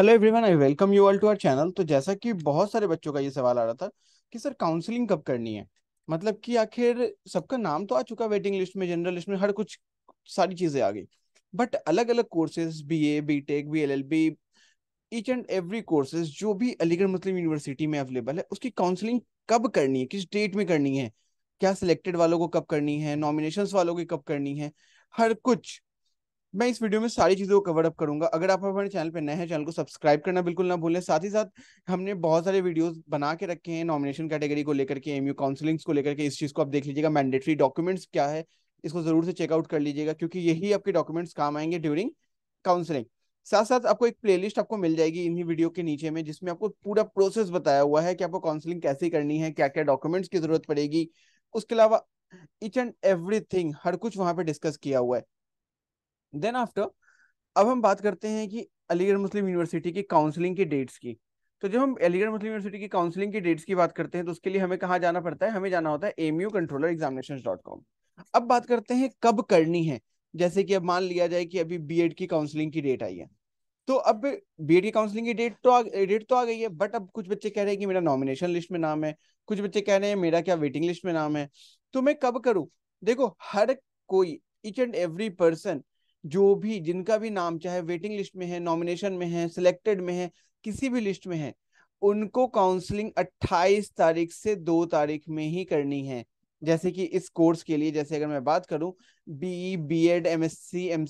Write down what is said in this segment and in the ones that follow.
hello everyone I welcome you all to our channel तो जैसा कि बहुत सारे बच्चों का ये सवाल आ रहा था कि सर काउंसलिंग कब करनी है मतलब कि आखिर सबका नाम तो आ चुका वेटिंग लिस्ट में जनरल लिस्ट में हर कुछ सारी चीजें आ गई बट अलग अलग courses B A B tech B L L B each and every courses जो भी अलीगढ़ मुस्लिम यूनिवर्सिटी में अवेलेबल है उसकी काउंसलिंग कब करनी है किस डेट में करनी है क्या सिलेक्टेड वालों को कब करनी है नॉमिनेशन वालों की कब करनी है हर कुछ मैं इस वीडियो में सारी चीज़ों को कवर अप करूंगा अगर आप हमारे चैनल पर नए हैं चैनल को सब्सक्राइब करना बिल्कुल ना भूलें साथ ही साथ हमने बहुत सारे वीडियोस बना के रखे हैं नॉमिनेशन कैटेगरी को लेकर के एमयू काउंसलिंग्स को लेकर के इस चीज़ को आप देख लीजिएगा मैंडेटरी डॉक्यूमेंट्स क्या है इसको ज़रूर से चेकआउट कर लीजिएगा क्योंकि यही आपके डॉक्यूमेंट्स काम आएंगे ड्यूरिंग काउंसलिंग साथ साथ आपको एक प्लेलिस्ट आपको मिल जाएगी इन्हीं वीडियो के नीचे में जिसमें आपको पूरा प्रोसेस बताया हुआ है कि आपको काउंसलिंग कैसे करनी है क्या क्या डॉक्यूमेंट्स की जरूरत पड़ेगी उसके अलावा इच एंड एवरी हर कुछ वहां पे डिस्कस किया हुआ है देन आफ्टर अब हम बात करते हैं कि अलीगढ़ मुस्लिम यूनिवर्सिटी की काउंसलिंग की डेट्स की तो जब हम अलीगढ़ मुस्लिम यूनिवर्सिटी की काउंसलिंग की डेट्स की बात करते हैं तो उसके लिए हमें कहाँ जाना पड़ता है हमें जाना होता है M U controller examination dot com अब बात करते हैं कब करनी है जैसे कि अब मान लिया जाए कि अभी बी की काउंसलिंग की डेट आई है तो अब बी की काउंसलिंग की डेट तो डेट तो आ गई है बट अब कुछ बच्चे कह रहे हैं कि मेरा नॉमिनेशन लिस्ट में नाम है कुछ बच्चे कह रहे हैं मेरा क्या वेटिंग लिस्ट में नाम है तो मैं कब करूँ देखो हर कोई ईच एंड एवरी पर्सन जो भी जिनका भी नाम चाहे वेटिंग लिस्ट में है नॉमिनेशन में है सिलेक्टेड में है किसी भी लिस्ट में है उनको काउंसलिंग 28 तारीख से दो तारीख में ही करनी है जैसे कि इस कोर्स के लिए जैसे अगर मैं बात करूं BE M C M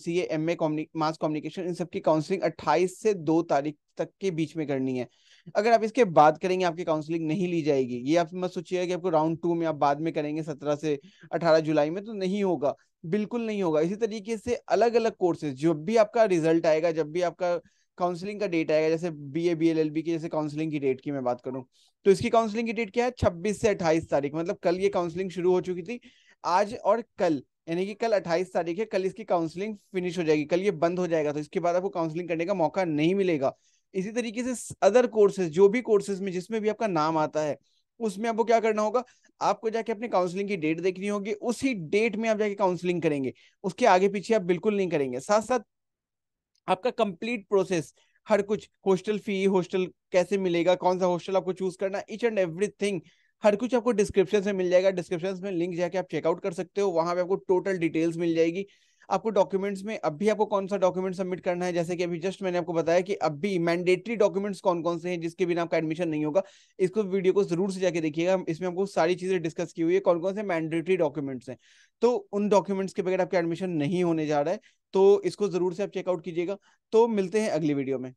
A mass communication इन सबकी काउंसलिंग 28 से 2 तारीख तक के बीच में करनी है अगर आप इसके बाद करेंगे आपकी काउंसलिंग नहीं ली जाएगी ये आप मत सोचिएगा कि आपको राउंड टू में आप बाद में करेंगे सत्रह से अठारह जुलाई में तो नहीं होगा बिल्कुल नहीं होगा इसी तरीके से अलग अलग कोर्सेज जब भी आपका रिजल्ट आएगा जब भी आपका काउंसलिंग का डेट आएगा जैसे B A B L L B की जैसे काउंसलिंग की डेट की मैं बात करूँ तो इसकी काउंसलिंग की डेट क्या है छब्बीस से अट्ठाईस तारीख मतलब कल ये काउंसलिंग शुरू हो चुकी थी आज और कल यानी कि कल अट्ठाईस तारीख है कल इसकी काउंसलिंग फिनिश हो जाएगी कल ये बंद हो जाएगा तो इसके बाद आपको काउंसलिंग करने का मौका नहीं मिलेगा इसी तरीके से अदर कोर्सेज जो भी कोर्सेज में जिसमें भी आपका नाम आता है उसमें आपको क्या करना होगा आपको जाके अपने काउंसलिंग की डेट देखनी होगी उसी डेट में आप जाके काउंसलिंग करेंगे उसके आगे पीछे आप बिल्कुल नहीं करेंगे साथ साथ आपका कंप्लीट प्रोसेस हर कुछ हॉस्टल फी हॉस्टल कैसे मिलेगा कौन सा हॉस्टल आपको चूज करना ईच एंड एवरीथिंग हर कुछ आपको डिस्क्रिप्शन में मिल जाएगा डिस्क्रिप्शन में लिंक जाके आप चेकआउट कर सकते हो वहां पे आपको टोटल डिटेल्स मिल जाएगी आपको डॉक्यूमेंट्स में अभी आपको कौन सा डॉक्यूमेंट सबमिट करना है जैसे कि अभी जस्ट मैंने आपको बताया कि अभी मैंडेटरी डॉक्यूमेंट्स कौन कौन से हैं जिसके बिना आपका एडमिशन नहीं होगा इसको वीडियो को जरूर से जाके देखिएगा इसमें आपको सारी चीजें डिस्कस की हुई है कौन कौन से मैंडेटरी डॉक्यूमेंट्स हैं तो उन डॉक्यूमेंट्स के बगैर आपका एडमिशन नहीं होने जा रहा है तो इसको जरूर से आप चेकआउट कीजिएगा तो मिलते हैं अगली वीडियो में